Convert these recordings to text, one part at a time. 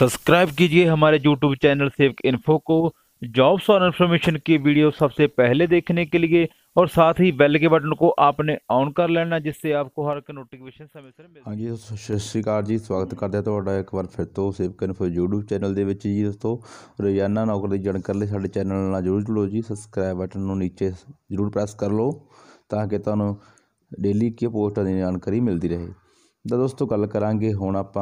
subscribe कीजिए हमारे YouTube channel Save Info को जॉब्स और इन्फॉर्मेशन की वीडियो सबसे पहले देखने के लिए और साथ ही बेल के बटन को आपने ऑन कर लेना जिससे आपको हर एक नोटिफिकेशन समय से हाँ जी सत श्रीकाल जी स्वागत करते हैं तो एक बार फिर तो सेव इन्फो यूट्यूब चैनल के जी दोस्तों रोजाना नौकरी जानकारी साढ़े चैनल जरूर जुड़ो जी सबसक्राइब बटन नीचे जरूर प्रेस कर लो ता कि डेली की पोस्टा की जानकारी मिलती रहे तो दोस्तों गल करा हूँ आप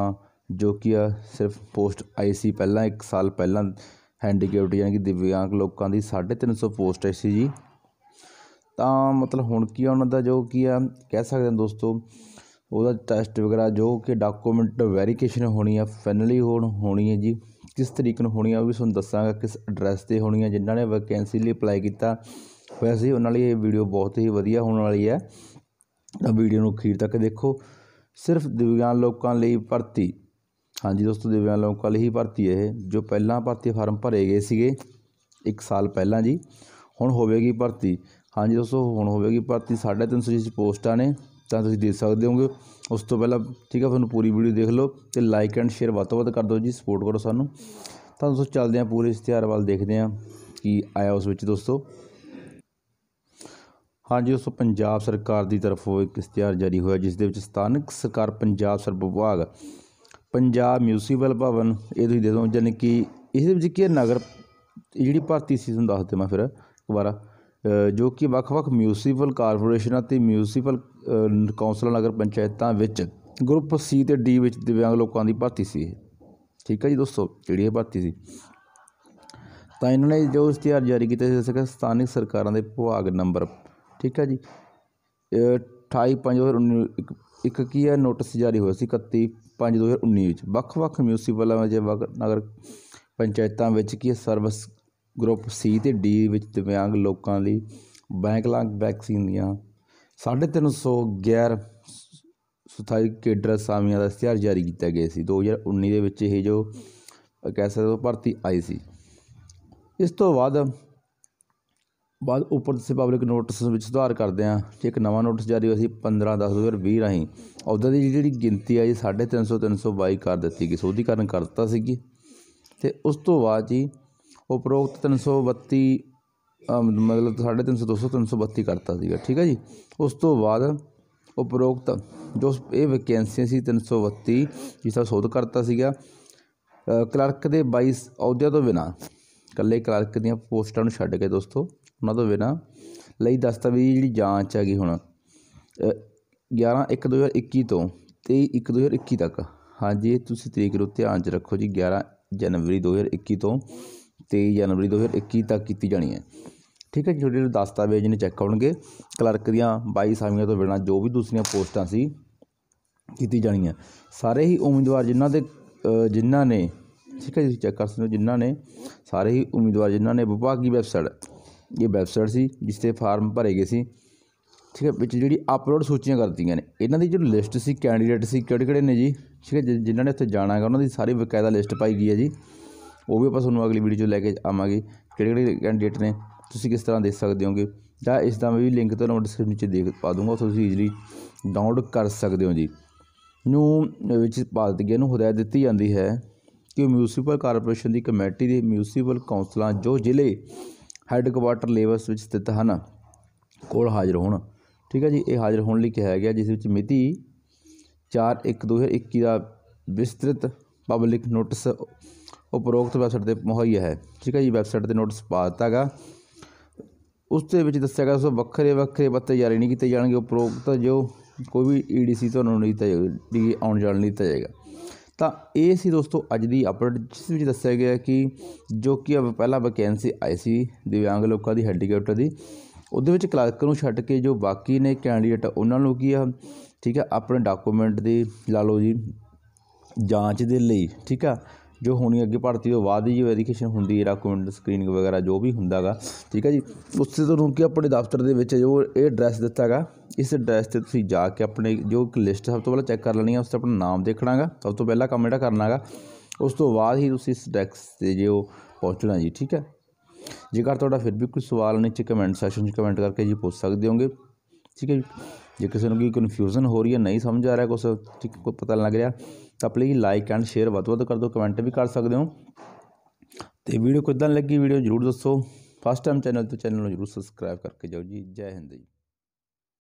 ਜੋ ਕਿ ਆ ਸਿਰਫ ਪੋਸਟ ਆਈ ਸੀ ਪਹਿਲਾਂ ਇੱਕ ਸਾਲ ਪਹਿਲਾਂ ਹੈਂਡੀਕੈਪਡ ਯਾਨੀ ਕਿ ਦਿਵਿਆਂਗ ਲੋਕਾਂ ਦੀ 350 ਪੋਸਟ ਆਈ ਸੀ ਜੀ ਤਾਂ ਮਤਲਬ ਹੁਣ ਕੀ ਆ ਉਹਨਾਂ ਦਾ ਜੋ ਕੀ ਆ ਕਹਿ ਸਕਦੇ ਹਾਂ ਦੋਸਤੋ ਉਹਦਾ ਟੈਸਟ ਵਗੈਰਾ ਜੋ ਕਿ ਡਾਕੂਮੈਂਟ ਵੈਰੀਫਿਕੇਸ਼ਨ ਹੋਣੀ ਆ ਫਾਈਨਲੀ ਹੋਣ ਹੋਣੀ ਹੈ ਜੀ ਕਿਸ ਤਰੀਕ ਨੂੰ ਹੋਣੀ ਆ ਉਹ ਵੀ ਤੁਹਾਨੂੰ ਦੱਸਾਂਗਾ ਕਿਸ ਐਡਰੈਸ ਤੇ ਹੋਣੀ ਆ ਜਿਨ੍ਹਾਂ ਨੇ ਵੈਕੈਂਸੀ ਲਈ ਅਪਲਾਈ ਕੀਤਾ ਵੈਸੇ ਉਹਨਾਂ ਲਈ ਇਹ ਵੀਡੀਓ ਬਹੁਤ ਹੀ ਵਧੀਆ ਹੋਣ ਵਾਲੀ ਹੈ ਤਾਂ ਵੀਡੀਓ ਨੂੰ ਅਖੀਰ ਤੱਕ ਦੇਖੋ ਸਿਰਫ ਦਿਵਿਆਂਗ ਲੋਕਾਂ ਲਈ ਭਰਤੀ ਹਾਂਜੀ ਦੋਸਤੋ ਦਿਵਿਆਂ ਲੋਕ ਕੱਲ ਹੀ ਭਰਤੀ ਇਹ ਜੋ ਪਹਿਲਾਂ ਭਰਤੀ ਫਾਰਮ ਭਰੇ ਗਏ ਸੀਗੇ 1 ਸਾਲ ਪਹਿਲਾਂ ਜੀ ਹੁਣ ਹੋਵੇਗੀ ਭਰਤੀ ਹਾਂਜੀ ਦੋਸਤੋ ਹੁਣ ਹੋਵੇਗੀ ਭਰਤੀ 350 ਜੀ ਪੋਸਟਾਂ ਨੇ ਤਾਂ ਤੁਸੀਂ ਦੇਖ ਸਕਦੇ ਹੋਗੇ ਉਸ ਤੋਂ ਪਹਿਲਾਂ ਠੀਕ ਹੈ ਤੁਹਾਨੂੰ ਪੂਰੀ ਵੀਡੀਓ ਦੇਖ ਲਓ ਤੇ ਲਾਈਕ ਐਂਡ ਸ਼ੇਅਰ ਵੱਧ ਤੋਂ ਵੱਧ ਕਰ ਦਿਓ ਜੀ ਸਪੋਰਟ ਕਰੋ ਸਾਨੂੰ ਤਾਂ ਦੋਸਤੋ ਚੱਲਦੇ ਆ ਪੂਰੇ ਇਸ਼ਤਿਹਾਰ ਵੱਲ ਦੇਖਦੇ ਆ ਕੀ ਆਇਆ ਉਸ ਵਿੱਚ ਦੋਸਤੋ ਹਾਂਜੀ ਉਸ ਪੰਜਾਬ ਸਰਕਾਰ ਦੀ ਤਰਫੋਂ ਇੱਕ ਇਸ਼ਤਿਹਾਰ ਜਾਰੀ ਹੋਇਆ ਜਿਸ ਦੇ ਵਿੱਚ ਸਥਾਨਕ ਸਰਕਾਰ ਪੰਜਾਬ ਸਰਬ ਵਿਭਾਗ ਪੰਜਾਬ ਮਿਊਨਿਸਪਲ ਭਵਨ ਇਹ ਤੁਸੀਂ ਦੇ ਦੋ ਯਾਨੀ ਕਿ ਇਹਦੇ ਵਿੱਚ ਕੀ ਨਗਰ ਜਿਹੜੀ ਭਰਤੀ ਸੀ ਤੁਹਾਨੂੰ ਦੱਸ ਮੈਂ ਫਿਰ ਦੁਬਾਰਾ ਜੋ ਕਿ ਵੱਖ-ਵੱਖ ਮਿਊਨਿਸਪਲ ਕਾਰਪੋਰੇਸ਼ਨਾਂ ਤੇ ਮਿਊਨਿਸਪਲ ਕਾਉਂਸਲਾਂ ਨਗਰ ਪੰਚਾਇਤਾਂ ਵਿੱਚ ਗਰੁੱਪ ਸੀ ਤੇ ਡੀ ਵਿੱਚ ਦਿਵਿਆਂਗ ਲੋਕਾਂ ਦੀ ਭਰਤੀ ਸੀ ਠੀਕ ਹੈ ਜੀ ਦੋਸਤੋ ਜਿਹੜੀ ਇਹ ਭਰਤੀ ਸੀ ਤਾਂ ਇਹਨਾਂ ਨੇ ਜੋ ਇਸ਼ਤਿਹਾਰ ਜਾਰੀ ਕੀਤਾ ਸੀ ਸਥਾਨਕ ਸਰਕਾਰਾਂ ਦੇ ਭਾਗ ਨੰਬਰ ਠੀਕ ਹੈ ਜੀ ਅਠਾਈ ਪੰਜ ਦੋ ਇੱਕ ਕੀ ਹੈ ਨੋਟਿਸ ਜਾਰੀ ਹੋਇਆ ਸੀ ਇਕੱਤੀ ਪੰਜ ਦੋ ਹਜ਼ਾਰ ਉੱਨੀ ਵਿੱਚ ਵੱਖ-ਵੱਖ ਮਿਊਨਿਸਪਲਾਂ ਵਿੱਚ ਨਗਰ ਪੰਚਾਇਤਾਂ ਵਿੱਚ ਕੀ ਸਰਵਿਸ ਗਰੁੱਪ ਸੀ ਤੇ ਡੀ ਵਿੱਚ ਦਿਵਿਆਂਗ ਲੋਕਾਂ ਲਈ ਬੈਂਕ ਲਾਂਗ ਵੈਕਸੀਨ ਦੀਆਂ 350 ਗੈਰ ਸਥਾਈ ਕੇਡਰ ਸਾਮੀਆਂ ਦਾ ਇਸ਼ਤਿਹਾਰ ਜਾਰੀ ਕੀਤਾ ਗਿਆ ਸੀ 2019 ਦੇ ਵਿੱਚ ਇਹ ਜੋ ਕਹਿ ਸਕਦੇ ਹੋ ਭਰਤੀ ਆਈ ਸੀ ਇਸ ਤੋਂ ਬਾਅਦ ਬਾਅਦ ਉੱਪਰ ਦੱਸੇ ਪਬਲਿਕ ਨੋਟਿਸ ਵਿੱਚ ਸੁਧਾਰ ਕਰਦੇ ਹਾਂ ਤੇ ਇੱਕ ਨਵਾਂ ਨੋਟਿਸ ਜਾਰੀ ਹੋਇਆ ਸੀ 15 10 2020 ਰਾਹੀਂ ਉਹਦਾ ਦੀ ਜਿਹੜੀ ਗਿਣਤੀ ਆਈ 350 322 ਕਰ ਦਿੱਤੀ ਗਈ ਸੋਧੀ ਕਰਨ ਕਰ ਦਿੱਤਾ ਸੀਗੀ ਤੇ ਉਸ ਤੋਂ ਬਾਅਦ ਜੀ ਉਪਰੋਕਤ 332 ਮਤਲਬ 350 200 332 ਕਰਤਾ ਸੀਗਾ ਠੀਕ ਹੈ ਜੀ ਉਸ ਤੋਂ ਬਾਅਦ ਉਪਰੋਕਤ ਜੋ ਇਹ ਵੈਕੈਂਸੀਆਂ ਸੀ 332 ਜਿਸ ਦਾ ਸੋਧ ਕਰਤਾ ਸੀਗਾ ਕਲਰਕ ਦੇ 22 ਅਹੁਦਿਆਂ ਤੋਂ ਬਿਨਾ ਇਕੱਲੇ ਕਲਰਕ ਦੀਆਂ ਪੋਸਟਾਂ ਨੂੰ ਛੱਡ ਕੇ ਦੋਸਤੋ ਉਹਨਾਂ ਤੋਂ ਬਿਨਾ ਲਈ ਦਸਤਾਵੇਜ਼ ਜਿਹੜੀ ਜਾਂਚ ਹੈਗੀ ਹੁਣ 11/1/2021 ਤੋਂ 23/1/2021 ਤੱਕ ਹਾਂਜੀ ਤੁਸੀਂ ਤਰੀਕ ਨੂੰ ਧਿਆਨ 'ਚ ਰੱਖੋ ਜੀ 11 ਜਨਵਰੀ 2021 ਤੋਂ 23 ਜਨਵਰੀ 2021 ਤੱਕ ਕੀਤੀ ਜਾਣੀ ਹੈ ਠੀਕ ਹੈ ਜਿਹੜੇ ਦਸਤਾਵੇਜ਼ ਨੇ ਚੈੱਕ ਹੋਣਗੇ ਕਲਰਕ ਦੀਆਂ 22 ਸਾਮੀਆਂ ਤੋਂ ਬਿਨਾ ਜੋ ਵੀ ਦੂਸਰੀਆਂ ਪੋਸਟਾਂ ਸੀ ਕੀਤੀ ਜਾਣੀਆਂ ਸਾਰੇ ਹੀ ਉਮੀਦਵਾਰ ਜਿਨ੍ਹਾਂ ਦੇ ਜਿਨ੍ਹਾਂ ਨੇ ਠੀਕ ਹੈ ਤੁਸੀਂ ਚੈੱਕ ਕਰ ਸਕਦੇ ਹੋ ਜਿਨ੍ਹਾਂ ਨੇ ਸਾਰੇ ਹੀ ਉਮੀਦਵਾਰ ਜਿਨ੍ਹਾਂ ਨੇ ਵਿਭਾਗੀ ਵੈਬਸਾਈਟ ਇਹ ਵੈਬਸਾਈਟ ਸੀ ਜਿਸ ਤੇ ਫਾਰਮ ਭਰੇ ਗਏ ਸੀ ਠੀਕ ਹੈ ਵਿੱਚ ਜਿਹੜੀ ਅਪਲੋਡ ਸੂਚੀਆਂ ਕਰਤੀਆਂ ਨੇ ਇਹਨਾਂ ਦੀ ਜਿਹੜੀ ਲਿਸਟ ਸੀ ਕੈਂਡੀਡੇਟ ਸੀ ਕਿਹੜੇ ਕਿਹੜੇ ਨੇ ਜੀ ਠੀਕ ਹੈ ਜਿਨ੍ਹਾਂ ਨੇ ਉੱਥੇ ਜਾਣਾ ਹੈਗਾ ਉਹਨਾਂ ਦੀ ਸਾਰੀ ਬਕਾਇਦਾ ਲਿਸਟ ਪਾਈ ਗਈ ਹੈ ਜੀ ਉਹ ਵੀ ਆਪਾਂ ਤੁਹਾਨੂੰ ਅਗਲੀ ਵੀਡੀਓ 'ਚ ਲੈ ਕੇ ਆਵਾਂਗੇ ਕਿਹੜੇ ਕਿਹੜੇ ਕੈਂਡੀਡੇਟ ਨੇ ਤੁਸੀਂ ਕਿਸ ਤਰ੍ਹਾਂ ਦੇਖ ਸਕਦੇ ਹੋਗੇ ਜਾਂ ਇਸ ਦਾ ਮੈਂ ਵੀ ਲਿੰਕ ਤੁਹਾਨੂੰ ਡਿਸਕ੍ਰਿਪਸ਼ਨ ਵਿੱਚ ਦੇਖ ਪਾ ਦੂੰਗਾ ਤੁਸੀਂ ਈਜ਼ੀਲੀ ਡਾਊਨਲੋਡ ਕਰ ਸਕਦੇ ਹੋ ਜੀ ਨੂੰ ਵਿੱਚ ਗਿਆ ਨੂੰ ਹਦਾਇਤ ਦਿੱਤੀ ਜਾਂਦੀ ਹੈ ਕਿ ਮਿਊਨਿਸਪਲ ਕਾਰਪੋਰੇਸ਼ਨ ਦੀ ਕਮੇਟੀ ਦੇ ਮਿਊਨਿਸਪਲ ਕਾਉਂਸਲਾਂ ਜੋ ਜ਼ਿਲ੍ਹੇ ਹੈੱਡਕੁਆਟਰ ਲੇਵਸ ਵਿੱਚ ਸਥਿਤ ਹਨ ਕੋਲ ਹਾਜ਼ਰ ਹੋਣ ਠੀਕ ਹੈ ਜੀ ਇਹ ਹਾਜ਼ਰ ਹੋਣ ਲਈ ਕਿਹਾ ਗਿਆ ਜਿਸ ਵਿੱਚ ਮਿਤੀ 4/1/2021 ਦਾ ਵਿਸਤ੍ਰਿਤ ਪਬਲਿਕ ਨੋਟਿਸ ਉਪਰੋਕਤ ਵੈਬਸਾਈਟ ਤੇ ਮੁਹੱਈਆ ਹੈ ਠੀਕ ਹੈ ਜੀ ਵੈਬਸਾਈਟ ਤੇ ਨੋਟਿਸ ਪਾ ਦਿੱਤਾਗਾ ਉਸ ਦੇ ਵਿੱਚ ਦੱਸਿਆ ਗਿਆ ਸੋ ਵੱਖਰੇ ਵੱਖਰੇ ਪੱਤੇ ਜਾਰੀ ਨਹੀਂ ਕੀਤੇ ਜਾਣਗੇ ਉਪਰੋਕਤ ਜੋ ਕੋਈ ਵੀ ਈਡੀਸੀ ਤੁਹਾਨੂੰ ਨਹੀਂ ਦਿੱਤਾ ਜਾਏਗਾ ਆਉਣ ਜਾਣ ਨਹੀਂ ਦਿੱਤਾ ਜਾਏਗਾ ਤਾਂ ਇਹ ਸੀ ਦੋਸਤੋ ਅੱਜ ਦੀ ਅਪਡੇਟ ਜਿਸ ਵਿੱਚ ਦੱਸਿਆ ਗਿਆ ਕਿ ਜੋ ਕਿ ਪਹਿਲਾ ਵੈਕੈਂਸੀ ਆਈ ਸੀ ਦਿਵਿਆਂਗ ਲੋਕਾਂ ਦੀ ਹੈਂਡੀਕੈਪਟ ਦੀ ਉਹਦੇ ਵਿੱਚ ਕਲਰਕ ਨੂੰ ਛੱਡ ਕੇ ਜੋ ਬਾਕੀ ਨੇ ਕੈਂਡੀਡੇਟ ਉਹਨਾਂ ਨੂੰ ਕੀ ਆ ਠੀਕ ਆ ਆਪਣੇ ਡਾਕੂਮੈਂਟ ਦੀ ਲਾ ਲਓ ਜੀ ਜਾਂਚ ਦੇ ਲਈ ਠੀਕ ਆ ਜੋ ਹੋਣੀ ਅੱਗੇ ਭਰਤੀ ਤੋਂ ਬਾਅਦ ਜੀ ਵੈਰੀਫਿਕੇਸ਼ਨ ਹੁੰਦੀ ਹੈ ਡਾਕੂਮੈਂਟ ਸਕਰੀਨਿੰਗ ਵਗੈਰਾ ਜੋ ਵੀ ਹੁੰਦਾਗਾ ਠੀਕ ਹੈ ਜੀ ਉਸ ਤੋਂ ਤੁਹਾਨੂੰ ਕਿ ਆਪਣੇ ਦਫ਼ਤਰ ਦੇ ਵਿੱਚ ਜੋ ਇਹ ਐਡਰੈਸ ਦਿੱਤਾ ਹੈਗਾ ਇਸ ਐਡਰੈਸ ਤੇ ਤੁਸੀਂ ਜਾ ਕੇ ਆਪਣੇ ਜੋ ਇੱਕ ਲਿਸਟ ਸਭ ਤੋਂ ਪਹਿਲਾਂ ਚੈੱਕ ਕਰ ਲੈਣੀ ਹੈ ਉਸ ਤੇ ਆਪਣਾ ਨਾਮ ਦੇਖਣਾਗਾ ਸਭ ਤੋਂ ਪਹਿਲਾ ਕੰਮ ਜਿਹੜਾ ਕਰਨਾਗਾ ਉਸ ਤੋਂ ਬਾਅਦ ਹੀ ਤੁਸੀਂ ਇਸ ਡੈਕਸ ਤੇ ਜੋ ਪਹੁੰਚਣਾ ਜੀ ਠੀਕ ਹੈ ਜੇਕਰ ਤੁਹਾਡਾ ਫਿਰ ਵੀ ਕੋਈ ਸਵਾਲ ਨੀਚੇ ਕਮੈਂਟ ਸੈਸ਼ਨ 'ਚ ਕਮੈਂਟ ਕਰਕੇ ਜੀ ਪੁੱਛ ਸਕਦੇ ਹੋਗੇ ਠੀਕ ਹੈ ਜੀ ਜੇ ਕਿਸੇ ਨੂੰ ਕੋਈ ਕਨਫਿਊਜ਼ਨ ਹੋ ਰਹੀ ਹੈ ਨਹੀਂ ਸਮਝ ਆ ਰਿਹਾ ਕੁਝ ਠੀਕ ਕੋਈ ਪਤਾ ਲੱਗ ਰਿਹਾ ਤਾਂ ਪਲੀਜ਼ ਲਾਈਕ ਐਂਡ ਸ਼ੇਅਰ ਵੱਧ ਵੱਧ ਕਰ ਦਿਓ ਕਮੈਂਟ ਵੀ ਕਰ ਸਕਦੇ ਹੋ ਤੇ ਵੀਡੀਓ ਕਿਦਾਂ ਲੱਗੀ ਵੀਡੀਓ ਜਰੂਰ ਦੱਸੋ ਫਸਟ ਟਾਈਮ ਚੈਨਲ ਤੇ ਚੈਨਲ ਨੂੰ ਜਰੂਰ ਸਬਸਕ੍ਰਾਈਬ ਕਰਕੇ ਜਾਓ ਜੀ ਜੈ ਹਿੰਦ ਜੀ